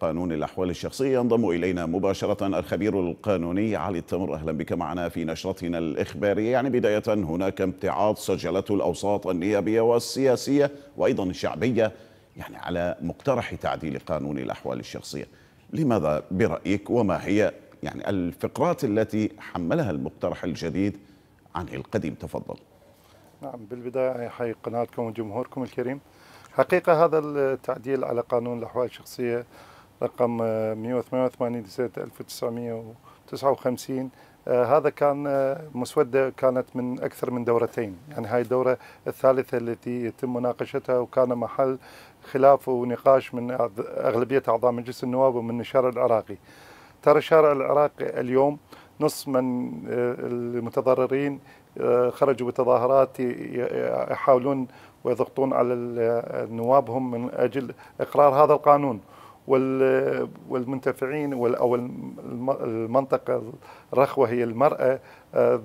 قانون الأحوال الشخصية ينضم إلينا مباشرة الخبير القانوني علي التمر أهلا بك معنا في نشرتنا الإخبارية يعني بداية هناك امتعاض سجلته الأوساط النيابية والسياسية وأيضا الشعبية يعني على مقترح تعديل قانون الأحوال الشخصية لماذا برأيك وما هي يعني الفقرات التي حملها المقترح الجديد عن القديم تفضل نعم بالبداية أحيي قناتكم وجمهوركم الكريم حقيقة هذا التعديل على قانون الأحوال الشخصية رقم 188 لسنة 1959 هذا كان آه، مسودة كانت من أكثر من دورتين يعني هاي الدورة الثالثة التي يتم مناقشتها وكان محل خلاف ونقاش من أغلبية أعضاء مجلس النواب ومن الشارع العراقي ترى الشارع العراقي اليوم نص من آه، المتضررين آه، خرجوا بتظاهرات يحاولون ويضغطون على نوابهم من أجل إقرار هذا القانون والمنتفعين او المنطقه الرخوه هي المراه آه،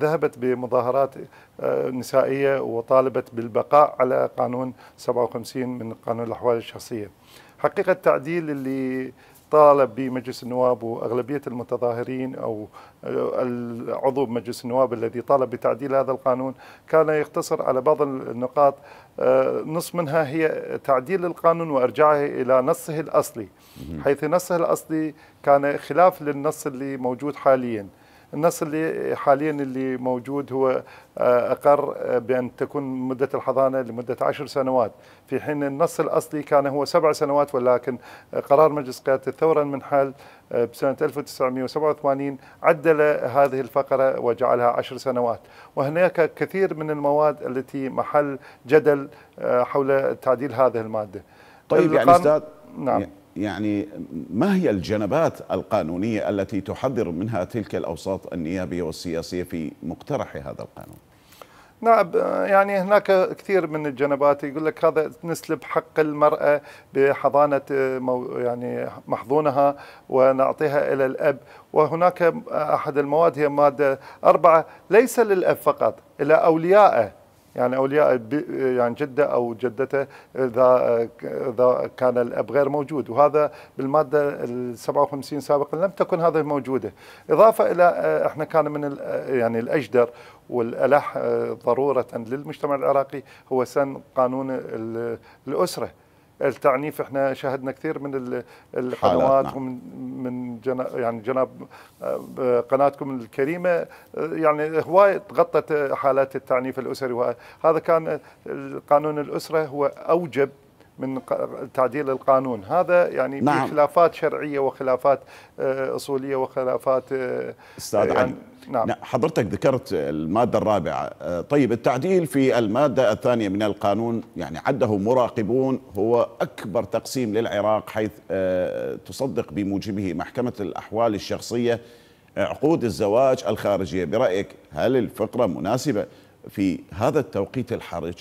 ذهبت بمظاهرات آه، نسائيه وطالبت بالبقاء على قانون 57 من قانون الاحوال الشخصيه. حقيقه التعديل اللي طالب بمجلس النواب واغلبيه المتظاهرين او آه، العضو مجلس النواب الذي طالب بتعديل هذا القانون كان يقتصر على بعض النقاط آه، نص منها هي تعديل القانون وارجاعه الى نصه الاصلي حيث نصه الاصلي كان خلاف للنص اللي موجود حاليا النص اللي حاليا اللي موجود هو آه، أقر آه، بأن تكون مدة الحضانة لمدة عشر سنوات في حين النص الأصلي كان هو سبع سنوات ولكن قرار مجلس قيادة الثورة المنحل آه، بسنة 1987 عدل هذه الفقرة وجعلها عشر سنوات وهناك كثير من المواد التي محل جدل حول تعديل هذه المادة طيب يعني أستاذ نعم يعني يعني ما هي الجنبات القانونية التي تحذر منها تلك الأوساط النيابية والسياسية في مقترح هذا القانون؟ نعم يعني هناك كثير من الجنبات يقول لك هذا نسلب حق المرأة بحضانة يعني محظونها ونعطيها إلى الأب وهناك أحد المواد هي مادة أربعة ليس للأب فقط إلى أوليائه يعني أولياء يعني جدة أو جدته إذا إذا كان الأب غير موجود وهذا بالمادة ال 57 سابقا لم تكن هذه موجودة إضافة إلى إحنا كان من يعني الأجدر والألح ضرورة للمجتمع العراقي هو سن قانون الأسرة التعنيف احنا شاهدنا كثير من القنوات نعم. ومن من جنا يعني جناب آه، قناتكم الكريمه آه، يعني هواي تغطت حالات التعنيف الاسري وهذا كان القانون الاسره هو اوجب من تعديل القانون هذا يعني نعم. خلافات شرعيه وخلافات آه، اصوليه وخلافات آه، استاذ يعني علي نعم. نعم حضرتك ذكرت الماده الرابعه آه، طيب التعديل في الماده الثانيه من القانون يعني عده مراقبون هو اكبر تقسيم للعراق حيث تصدق بموجبه محكمه الاحوال الشخصيه عقود الزواج الخارجيه برايك هل الفقره مناسبه في هذا التوقيت الحرج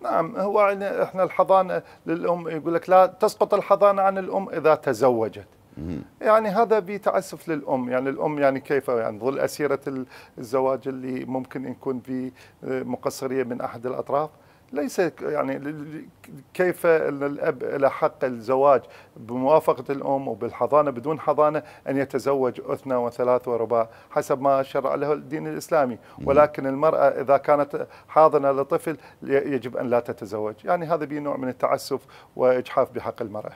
نعم هو احنا الحضانه للام يقول لك لا تسقط الحضانه عن الام اذا تزوجت يعني هذا بتأسف للأم يعني الأم يعني كيف يعني ظل أسيرة الزواج اللي ممكن يكون في آه، مقصرية من أحد الأطراف ليس يعني كيف الاب له حق الزواج بموافقه الام وبالحضانه بدون حضانه ان يتزوج اثنى وثلاث ورباع حسب ما شرع له الدين الاسلامي ولكن المراه اذا كانت حاضنه لطفل يجب ان لا تتزوج يعني هذا به نوع من التعسف واجحاف بحق المراه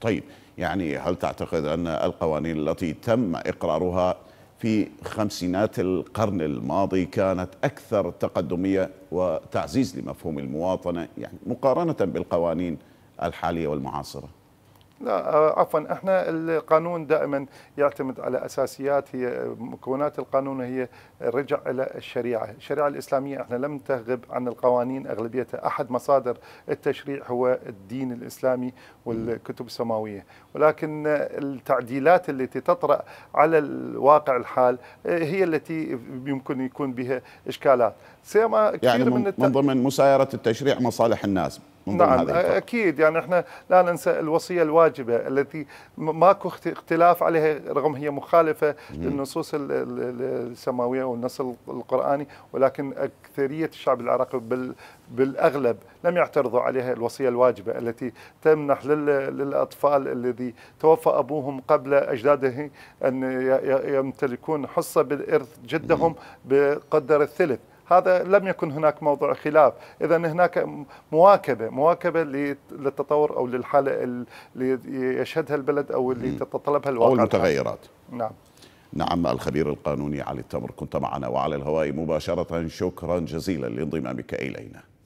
طيب يعني هل تعتقد ان القوانين التي تم اقرارها في خمسينات القرن الماضي كانت أكثر تقدمية وتعزيز لمفهوم المواطنة يعني مقارنة بالقوانين الحالية والمعاصرة لا آه، عفوا احنا القانون دائما يعتمد على اساسيات هي مكونات القانون هي رجع الى الشريعه، الشريعه الاسلاميه احنا لم تغب عن القوانين اغلبيتها، احد مصادر التشريع هو الدين الاسلامي والكتب السماويه، ولكن التعديلات التي تطرا على الواقع الحال آه، هي التي يمكن يكون بها اشكالات، سيما كثير يعني من, من ضمن مسايره التشريع مصالح الناس من نعم اكيد يعني احنا لا ننسى الوصيه الواجبه التي ماكو اختلاف عليها رغم هي مخالفه مم. للنصوص السماويه والنص القراني ولكن اكثريه الشعب العراقي بال بالاغلب لم يعترضوا عليها الوصيه الواجبه التي تمنح للاطفال الذي توفى ابوهم قبل اجداده ان يمتلكون حصه بالارث جدهم بقدر الثلث هذا لم يكن هناك موضوع خلاف إذا هناك مواكبة مواكبة للتطور أو للحالة اللي يشهدها البلد أو اللي تتطلبها الواقع أو المتغيرات نعم نعم الخبير القانوني علي التمر كنت معنا وعلى الهواء مباشرة شكرا جزيلا لانضمامك إلينا